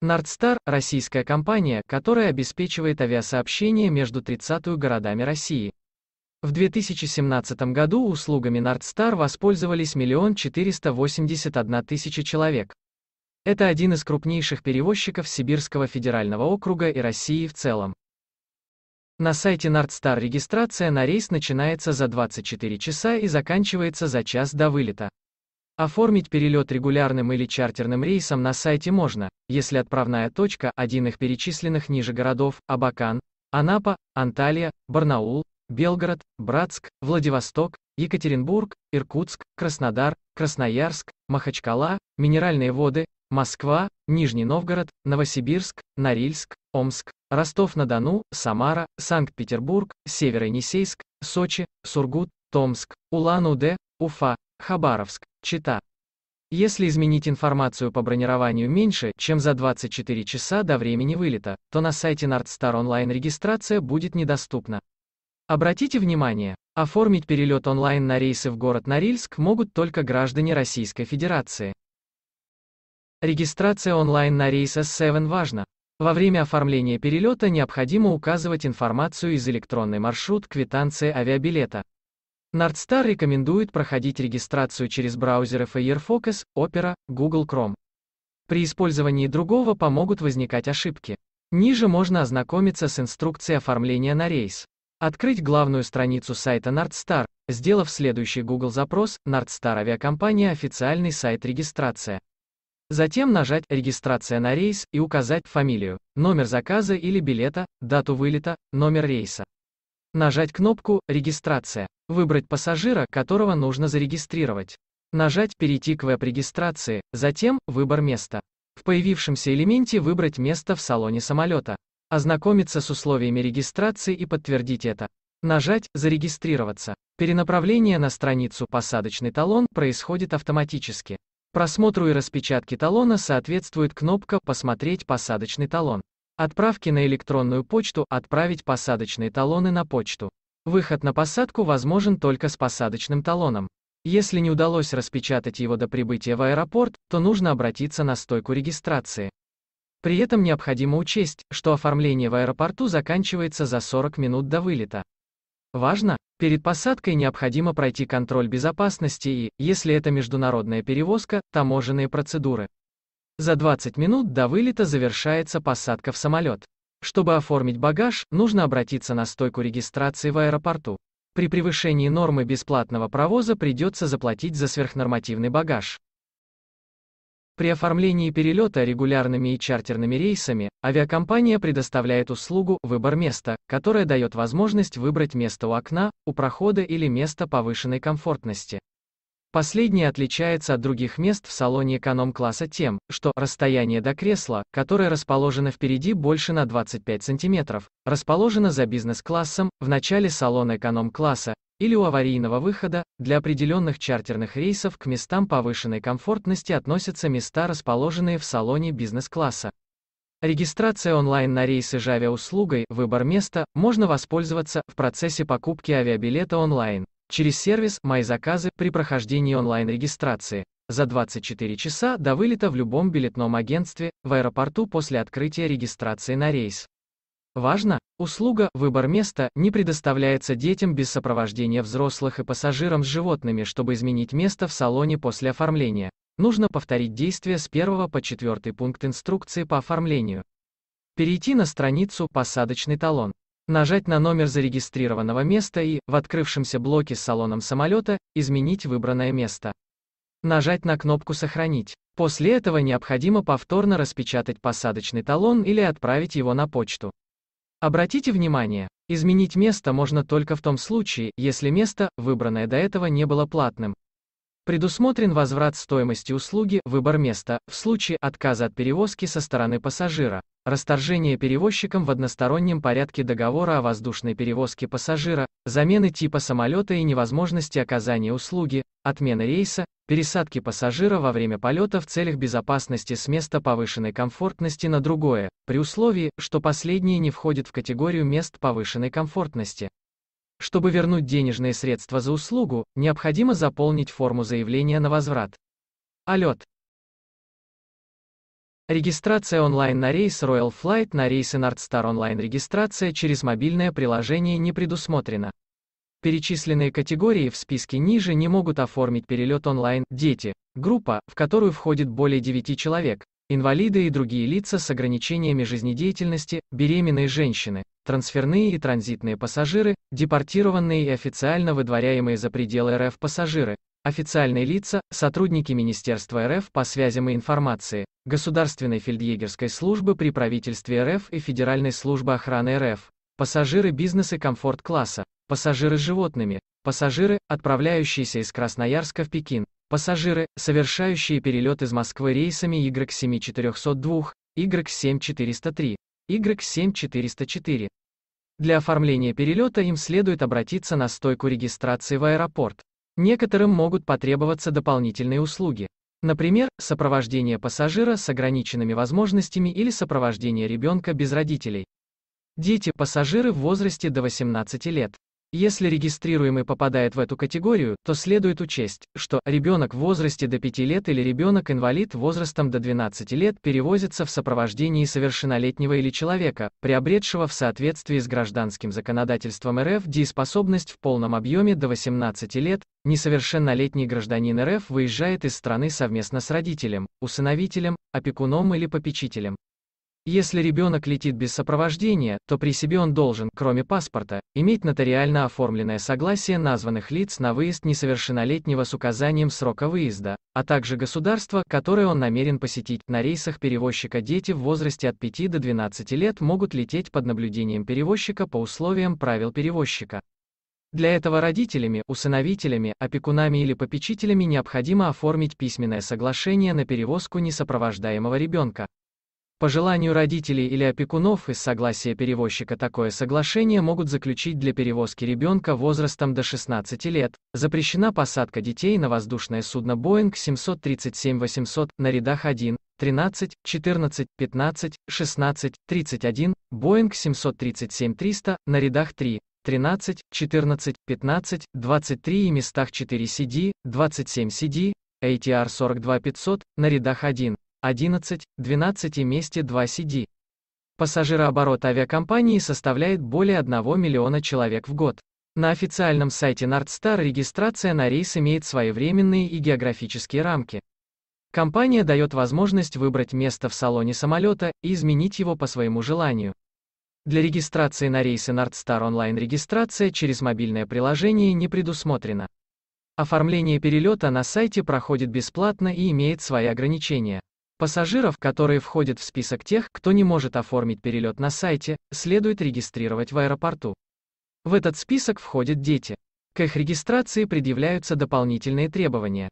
Нордстар – российская компания, которая обеспечивает авиасообщение между 30 городами России. В 2017 году услугами Нордстар воспользовались 1 481 тысяча человек. Это один из крупнейших перевозчиков Сибирского федерального округа и России в целом. На сайте Nordstar регистрация на рейс начинается за 24 часа и заканчивается за час до вылета. Оформить перелет регулярным или чартерным рейсом на сайте можно, если отправная точка один их перечисленных ниже городов Абакан, Анапа, Анталия, Барнаул, Белгород, Братск, Владивосток, Екатеринбург, Иркутск, Краснодар, Красноярск, Махачкала, Минеральные воды, Москва, Нижний Новгород, Новосибирск, Норильск, Омск, Ростов-на-Дону, Самара, Санкт-Петербург, Северо-Енисейск, Сочи, Сургут, Томск, Улан-Удэ, Уфа, Хабаровск. Чита. Если изменить информацию по бронированию меньше, чем за 24 часа до времени вылета, то на сайте Nordstar онлайн регистрация будет недоступна. Обратите внимание, оформить перелет онлайн на рейсы в город Норильск могут только граждане Российской Федерации. Регистрация онлайн на рейс S7 важна. Во время оформления перелета необходимо указывать информацию из электронной маршрут квитанции авиабилета. NordStar рекомендует проходить регистрацию через браузеры Firefox, Opera, Google Chrome. При использовании другого помогут возникать ошибки. Ниже можно ознакомиться с инструкцией оформления на рейс. Открыть главную страницу сайта NordStar, сделав следующий Google запрос «NordStar авиакомпания официальный сайт регистрация». Затем нажать «Регистрация на рейс» и указать фамилию, номер заказа или билета, дату вылета, номер рейса. Нажать кнопку «Регистрация». Выбрать пассажира, которого нужно зарегистрировать. Нажать «Перейти к веб-регистрации», затем «Выбор места». В появившемся элементе выбрать место в салоне самолета. Ознакомиться с условиями регистрации и подтвердить это. Нажать «Зарегистрироваться». Перенаправление на страницу «Посадочный талон» происходит автоматически. Просмотру и распечатке талона соответствует кнопка «Посмотреть посадочный талон». Отправки на электронную почту «Отправить посадочные талоны на почту». Выход на посадку возможен только с посадочным талоном. Если не удалось распечатать его до прибытия в аэропорт, то нужно обратиться на стойку регистрации. При этом необходимо учесть, что оформление в аэропорту заканчивается за 40 минут до вылета. Важно, перед посадкой необходимо пройти контроль безопасности и, если это международная перевозка, таможенные процедуры. За 20 минут до вылета завершается посадка в самолет. Чтобы оформить багаж, нужно обратиться на стойку регистрации в аэропорту. При превышении нормы бесплатного провоза придется заплатить за сверхнормативный багаж. При оформлении перелета регулярными и чартерными рейсами, авиакомпания предоставляет услугу «Выбор места», которая дает возможность выбрать место у окна, у прохода или место повышенной комфортности. Последнее отличается от других мест в салоне эконом-класса тем, что расстояние до кресла, которое расположено впереди больше на 25 см, расположено за бизнес-классом, в начале салона эконом-класса, или у аварийного выхода, для определенных чартерных рейсов к местам повышенной комфортности относятся места, расположенные в салоне бизнес-класса. Регистрация онлайн на рейсы Жавиа услугой «Выбор места» можно воспользоваться в процессе покупки авиабилета онлайн через сервис «Мои заказы» при прохождении онлайн-регистрации за 24 часа до вылета в любом билетном агентстве в аэропорту после открытия регистрации на рейс. Важно, услуга «Выбор места» не предоставляется детям без сопровождения взрослых и пассажирам с животными, чтобы изменить место в салоне после оформления. Нужно повторить действия с 1 по 4 пункт инструкции по оформлению. Перейти на страницу «Посадочный талон» нажать на номер зарегистрированного места и, в открывшемся блоке с салоном самолета, изменить выбранное место. Нажать на кнопку «Сохранить». После этого необходимо повторно распечатать посадочный талон или отправить его на почту. Обратите внимание, изменить место можно только в том случае, если место, выбранное до этого, не было платным, Предусмотрен возврат стоимости услуги, выбор места, в случае отказа от перевозки со стороны пассажира, расторжение перевозчиком в одностороннем порядке договора о воздушной перевозке пассажира, замены типа самолета и невозможности оказания услуги, отмена рейса, пересадки пассажира во время полета в целях безопасности с места повышенной комфортности на другое, при условии, что последнее не входит в категорию мест повышенной комфортности. Чтобы вернуть денежные средства за услугу, необходимо заполнить форму заявления на возврат. Алет. Регистрация онлайн на рейс Royal Flight на рейсы Nordstar онлайн регистрация через мобильное приложение не предусмотрена. Перечисленные категории в списке ниже не могут оформить перелет онлайн «Дети», группа, в которую входит более 9 человек, инвалиды и другие лица с ограничениями жизнедеятельности, беременные женщины, трансферные и транзитные пассажиры, депортированные и официально выдворяемые за пределы РФ пассажиры, официальные лица, сотрудники Министерства РФ по связям и информации, Государственной фельдъегерской службы при правительстве РФ и Федеральной службы охраны РФ, пассажиры бизнеса комфорт-класса, пассажиры с животными, пассажиры, отправляющиеся из Красноярска в Пекин, пассажиры, совершающие перелет из Москвы рейсами Y7402, Y7403, Y7404, для оформления перелета им следует обратиться на стойку регистрации в аэропорт. Некоторым могут потребоваться дополнительные услуги. Например, сопровождение пассажира с ограниченными возможностями или сопровождение ребенка без родителей. Дети – пассажиры в возрасте до 18 лет. Если регистрируемый попадает в эту категорию, то следует учесть, что ребенок в возрасте до 5 лет или ребенок-инвалид возрастом до 12 лет перевозится в сопровождении совершеннолетнего или человека, приобретшего в соответствии с гражданским законодательством РФ дееспособность в полном объеме до 18 лет, несовершеннолетний гражданин РФ выезжает из страны совместно с родителем, усыновителем, опекуном или попечителем, если ребенок летит без сопровождения, то при себе он должен, кроме паспорта, иметь нотариально оформленное согласие названных лиц на выезд несовершеннолетнего с указанием срока выезда, а также государство, которое он намерен посетить. На рейсах перевозчика дети в возрасте от 5 до 12 лет могут лететь под наблюдением перевозчика по условиям правил перевозчика. Для этого родителями, усыновителями, опекунами или попечителями необходимо оформить письменное соглашение на перевозку несопровождаемого ребенка. По желанию родителей или опекунов и согласия перевозчика такое соглашение могут заключить для перевозки ребенка возрастом до 16 лет. Запрещена посадка детей на воздушное судно Boeing 737-800 на рядах 1, 13, 14, 15, 16, 31, Boeing 737-300 на рядах 3, 13, 14, 15, 23 и местах 4CD, 27CD, ATR 42-500 на рядах 1. 11, 12 и месте 2 CD. Пассажирооборот авиакомпании составляет более 1 миллиона человек в год. На официальном сайте Nordstar регистрация на рейс имеет своевременные и географические рамки. Компания дает возможность выбрать место в салоне самолета и изменить его по своему желанию. Для регистрации на рейсы Nordstar онлайн-регистрация через мобильное приложение не предусмотрена. Оформление перелета на сайте проходит бесплатно и имеет свои ограничения. Пассажиров, которые входят в список тех, кто не может оформить перелет на сайте, следует регистрировать в аэропорту. В этот список входят дети. К их регистрации предъявляются дополнительные требования.